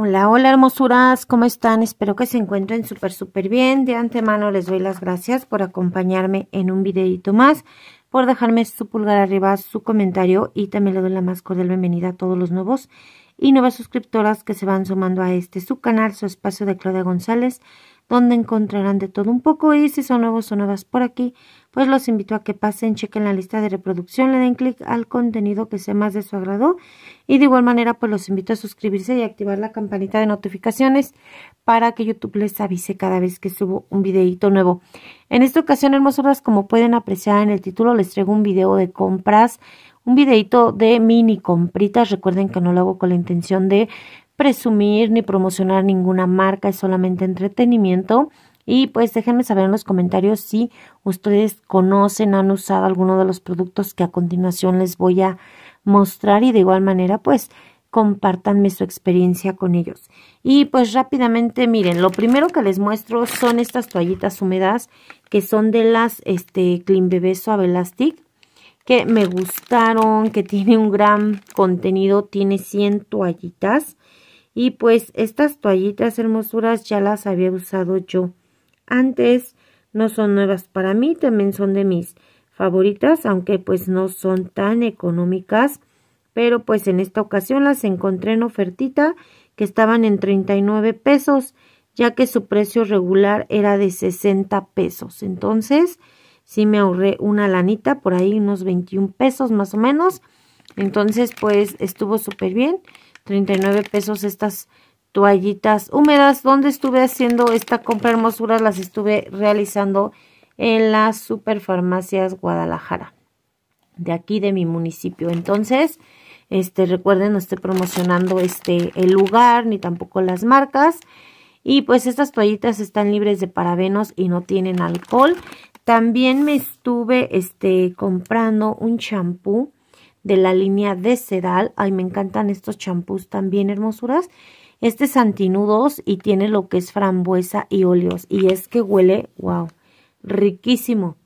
Hola, hola hermosuras, ¿cómo están? Espero que se encuentren súper, súper bien. De antemano les doy las gracias por acompañarme en un videito más, por dejarme su pulgar arriba, su comentario y también le doy la más cordial bienvenida a todos los nuevos y nuevas suscriptoras que se van sumando a este su canal, su espacio de Claudia González, donde encontrarán de todo un poco y si son nuevos o nuevas por aquí, pues los invito a que pasen, chequen la lista de reproducción, le den clic al contenido que sea más de su agrado y de igual manera pues los invito a suscribirse y activar la campanita de notificaciones para que YouTube les avise cada vez que subo un videito nuevo. En esta ocasión, hermosuras, como pueden apreciar en el título, les traigo un video de compras un videito de mini compritas. Recuerden que no lo hago con la intención de presumir ni promocionar ninguna marca, es solamente entretenimiento. Y pues déjenme saber en los comentarios si ustedes conocen, han usado alguno de los productos que a continuación les voy a mostrar y de igual manera pues compártanme su experiencia con ellos. Y pues rápidamente, miren, lo primero que les muestro son estas toallitas húmedas que son de las este, Clean Bebé Suave Elastic que me gustaron, que tiene un gran contenido, tiene 100 toallitas y pues estas toallitas hermosuras ya las había usado yo antes. No son nuevas para mí, también son de mis favoritas, aunque pues no son tan económicas. Pero pues en esta ocasión las encontré en ofertita que estaban en 39 pesos, ya que su precio regular era de 60 pesos. Entonces, sí me ahorré una lanita, por ahí unos 21 pesos más o menos. Entonces, pues estuvo súper bien. 39 pesos estas toallitas húmedas donde estuve haciendo esta compra hermosura las estuve realizando en las superfarmacias Guadalajara de aquí de mi municipio entonces este recuerden no estoy promocionando este el lugar ni tampoco las marcas y pues estas toallitas están libres de parabenos y no tienen alcohol también me estuve este comprando un champú de la línea de Sedal. Ay, me encantan estos champús también, hermosuras. Este es antinudos y tiene lo que es frambuesa y óleos. Y es que huele, wow, riquísimo.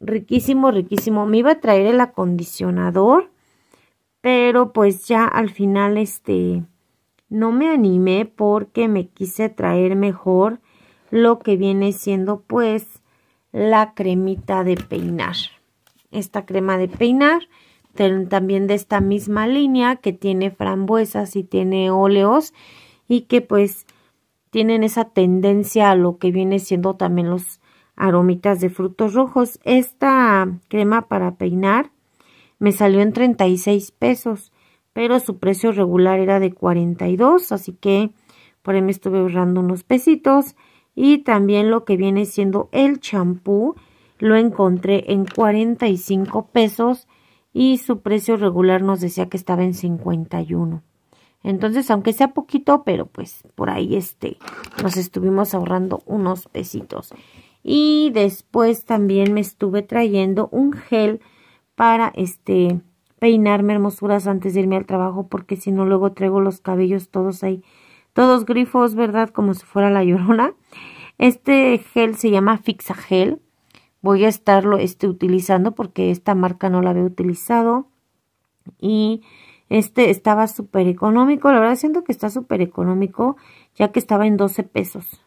Riquísimo, riquísimo. Me iba a traer el acondicionador, pero pues ya al final este no me animé porque me quise traer mejor lo que viene siendo pues la cremita de peinar. Esta crema de peinar también de esta misma línea que tiene frambuesas y tiene óleos y que pues tienen esa tendencia a lo que viene siendo también los aromitas de frutos rojos. Esta crema para peinar me salió en 36 pesos, pero su precio regular era de 42, así que por ahí me estuve ahorrando unos pesitos. Y también lo que viene siendo el champú lo encontré en 45 pesos y su precio regular nos decía que estaba en 51. Entonces, aunque sea poquito, pero pues por ahí este, nos estuvimos ahorrando unos pesitos. Y después también me estuve trayendo un gel para este peinarme hermosuras antes de irme al trabajo porque si no luego traigo los cabellos todos ahí, todos grifos, ¿verdad? Como si fuera la llorona. Este gel se llama Fixa Gel voy a estarlo este, utilizando porque esta marca no la había utilizado y este estaba súper económico, la verdad siento que está súper económico ya que estaba en 12 pesos.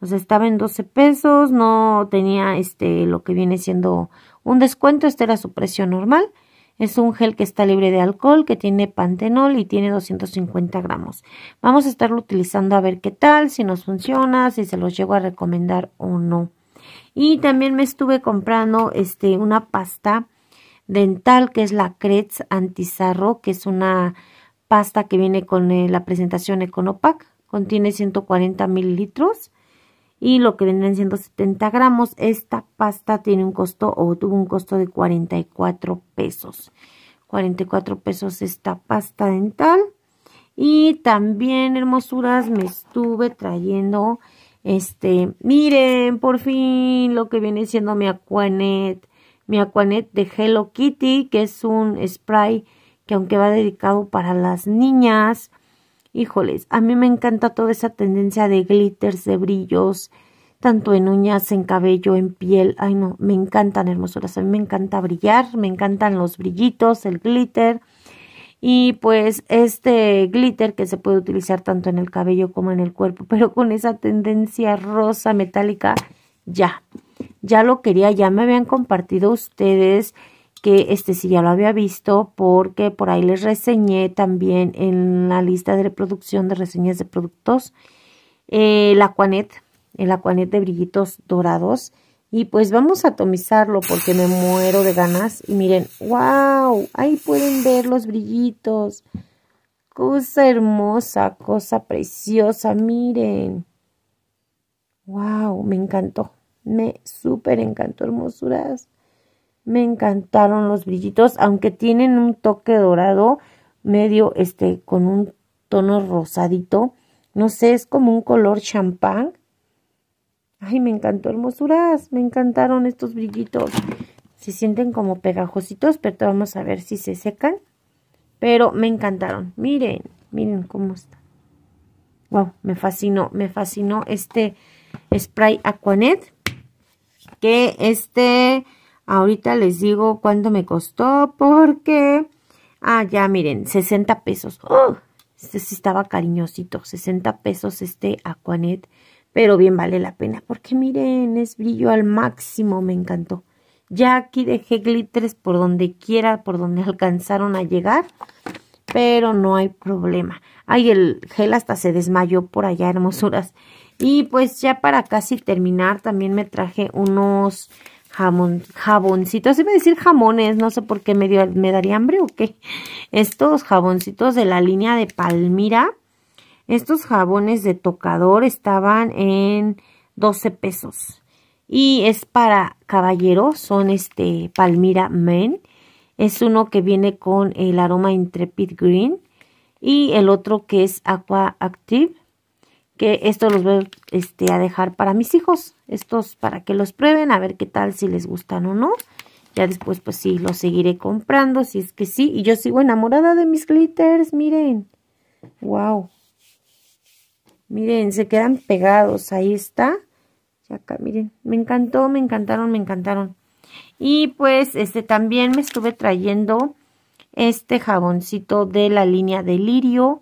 O sea, estaba en 12 pesos, no tenía este lo que viene siendo un descuento, este era su precio normal. Es un gel que está libre de alcohol, que tiene pantenol y tiene 250 gramos. Vamos a estarlo utilizando a ver qué tal, si nos funciona, si se los llego a recomendar o no. Y también me estuve comprando este, una pasta dental que es la Kretz Antizarro, que es una pasta que viene con eh, la presentación Econopac. Contiene 140 mililitros y lo que venden 170 gramos. Esta pasta tiene un costo o tuvo un costo de 44 pesos. 44 pesos esta pasta dental. Y también, hermosuras, me estuve trayendo este, miren, por fin lo que viene siendo mi Aquanet, mi Aquanet de Hello Kitty, que es un spray que aunque va dedicado para las niñas, híjoles, a mí me encanta toda esa tendencia de glitters, de brillos, tanto en uñas, en cabello, en piel, ay no, me encantan hermosuras, a mí me encanta brillar, me encantan los brillitos, el glitter, y pues este glitter que se puede utilizar tanto en el cabello como en el cuerpo, pero con esa tendencia rosa metálica ya, ya lo quería, ya me habían compartido ustedes que este sí ya lo había visto porque por ahí les reseñé también en la lista de reproducción de reseñas de productos eh, el Aquanet, el Aquanet de brillitos dorados y pues vamos a atomizarlo porque me muero de ganas. Y miren, wow, ahí pueden ver los brillitos. Cosa hermosa, cosa preciosa, miren. Wow, me encantó. Me súper encantó, hermosuras. Me encantaron los brillitos, aunque tienen un toque dorado medio, este, con un tono rosadito. No sé, es como un color champán Ay, me encantó hermosuras, me encantaron estos brillitos. Se sienten como pegajositos, pero vamos a ver si se secan. Pero me encantaron, miren, miren cómo está. Wow, me fascinó, me fascinó este spray Aquanet. Que este, ahorita les digo cuánto me costó, porque... Ah, ya, miren, 60 pesos. ¡Oh! Este sí estaba cariñosito, 60 pesos este Aquanet pero bien vale la pena, porque miren, es brillo al máximo, me encantó. Ya aquí dejé glitters por donde quiera, por donde alcanzaron a llegar, pero no hay problema. Ay, el gel hasta se desmayó por allá, hermosuras. Y pues ya para casi terminar, también me traje unos jaboncitos. Se me decir jamones, no sé por qué me, me daría hambre o qué. Estos jaboncitos de la línea de Palmira estos jabones de tocador estaban en 12 pesos. Y es para caballero. son este Palmira Men. Es uno que viene con el aroma Intrepid Green. Y el otro que es Aqua Active. Que esto los voy este, a dejar para mis hijos. Estos para que los prueben, a ver qué tal, si les gustan o no. Ya después, pues sí, los seguiré comprando, si es que sí. Y yo sigo enamorada de mis glitters, miren. Wow. Miren, se quedan pegados. Ahí está. Y acá, miren. Me encantó, me encantaron, me encantaron. Y pues, este también me estuve trayendo este jaboncito de la línea de lirio,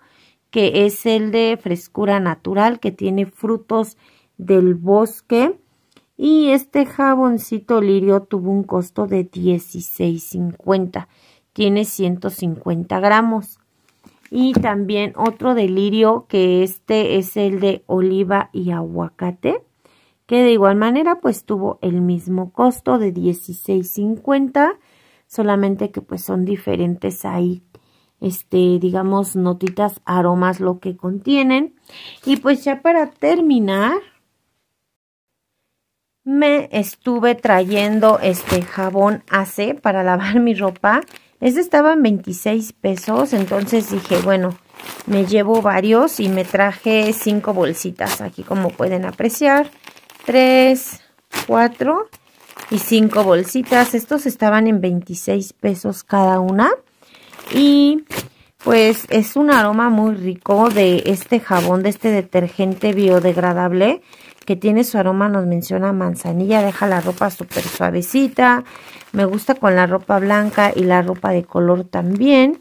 que es el de frescura natural, que tiene frutos del bosque. Y este jaboncito lirio tuvo un costo de $16.50. Tiene 150 gramos. Y también otro delirio que este es el de oliva y aguacate, que de igual manera pues tuvo el mismo costo de 16.50, solamente que pues son diferentes ahí este, digamos, notitas, aromas, lo que contienen. Y pues ya para terminar, me estuve trayendo este jabón AC para lavar mi ropa. Este estaba en 26 pesos, entonces dije, bueno, me llevo varios y me traje cinco bolsitas. Aquí como pueden apreciar, tres, cuatro y cinco bolsitas. Estos estaban en 26 pesos cada una. Y pues es un aroma muy rico de este jabón, de este detergente biodegradable que tiene su aroma, nos menciona manzanilla, deja la ropa súper suavecita. Me gusta con la ropa blanca y la ropa de color también.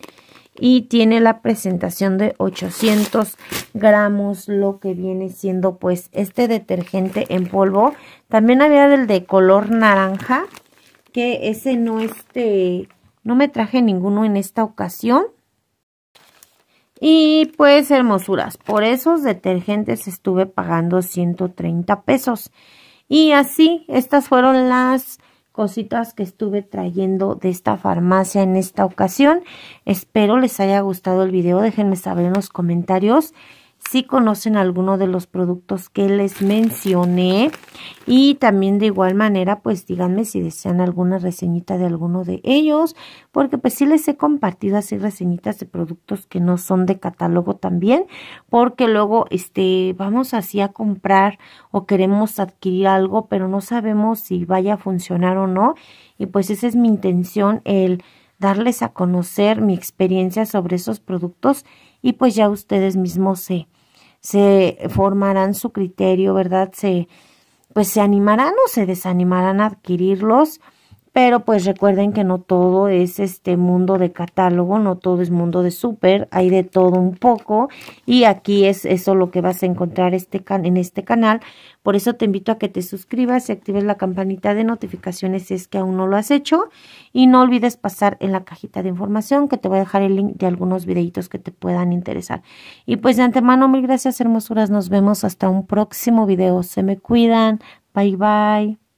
Y tiene la presentación de 800 gramos, lo que viene siendo pues este detergente en polvo. También había del de color naranja, que ese no este, no me traje ninguno en esta ocasión. Y pues hermosuras, por esos detergentes estuve pagando 130 pesos. Y así, estas fueron las cositas que estuve trayendo de esta farmacia en esta ocasión. Espero les haya gustado el video, déjenme saber en los comentarios si conocen alguno de los productos que les mencioné y también de igual manera pues díganme si desean alguna reseñita de alguno de ellos porque pues sí les he compartido así reseñitas de productos que no son de catálogo también porque luego este vamos así a comprar o queremos adquirir algo pero no sabemos si vaya a funcionar o no y pues esa es mi intención el darles a conocer mi experiencia sobre esos productos y pues ya ustedes mismos se, se formarán su criterio, ¿verdad? Se, pues se animarán o se desanimarán a adquirirlos pero pues recuerden que no todo es este mundo de catálogo, no todo es mundo de súper, hay de todo un poco y aquí es eso lo que vas a encontrar este en este canal. Por eso te invito a que te suscribas y actives la campanita de notificaciones si es que aún no lo has hecho y no olvides pasar en la cajita de información que te voy a dejar el link de algunos videitos que te puedan interesar. Y pues de antemano mil gracias hermosuras, nos vemos hasta un próximo video, se me cuidan, bye bye.